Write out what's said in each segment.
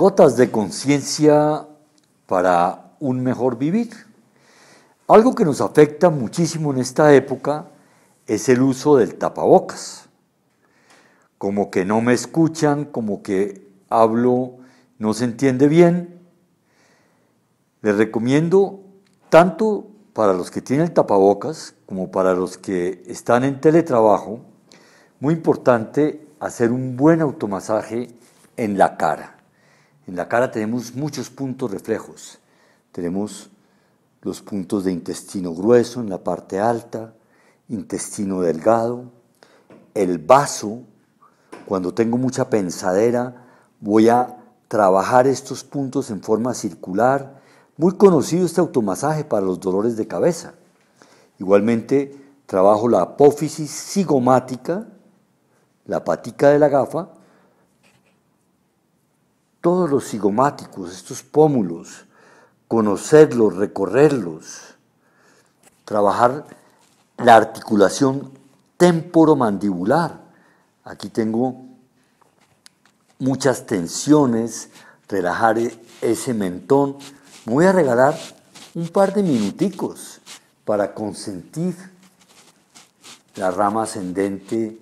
Gotas de conciencia para un mejor vivir. Algo que nos afecta muchísimo en esta época es el uso del tapabocas. Como que no me escuchan, como que hablo, no se entiende bien. Les recomiendo tanto para los que tienen tapabocas como para los que están en teletrabajo, muy importante hacer un buen automasaje en la cara. En la cara tenemos muchos puntos reflejos. Tenemos los puntos de intestino grueso en la parte alta, intestino delgado, el vaso. Cuando tengo mucha pensadera, voy a trabajar estos puntos en forma circular. Muy conocido este automasaje para los dolores de cabeza. Igualmente, trabajo la apófisis cigomática, la patica de la gafa, todos los cigomáticos, estos pómulos, conocerlos, recorrerlos, trabajar la articulación temporomandibular. Aquí tengo muchas tensiones, relajar e-, ese mentón. Me voy a regalar un par de minuticos para consentir la rama ascendente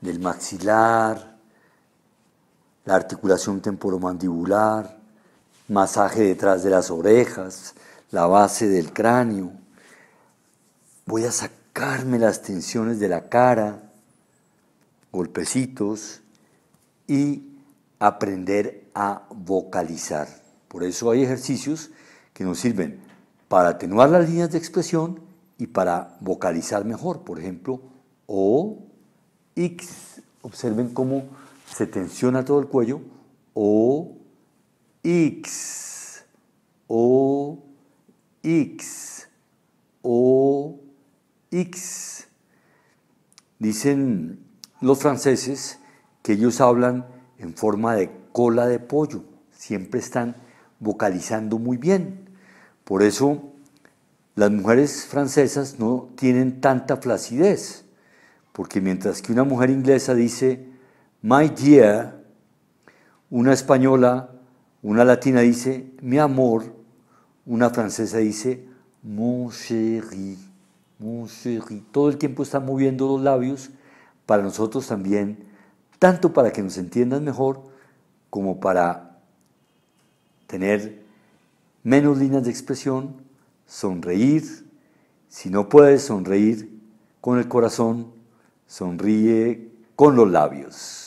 del maxilar, la articulación temporomandibular, masaje detrás de las orejas, la base del cráneo. Voy a sacarme las tensiones de la cara, golpecitos y aprender a vocalizar. Por eso hay ejercicios que nos sirven para atenuar las líneas de expresión y para vocalizar mejor. Por ejemplo, o, x. Observen cómo se tensiona todo el cuello, O, X, O, X, O, X. Dicen los franceses que ellos hablan en forma de cola de pollo, siempre están vocalizando muy bien. Por eso las mujeres francesas no tienen tanta flacidez, porque mientras que una mujer inglesa dice My dear, una española, una latina dice mi amor, una francesa dice mon chéri, mon chéri. Todo el tiempo están moviendo los labios para nosotros también, tanto para que nos entiendan mejor como para tener menos líneas de expresión, sonreír. Si no puedes sonreír con el corazón, sonríe con los labios.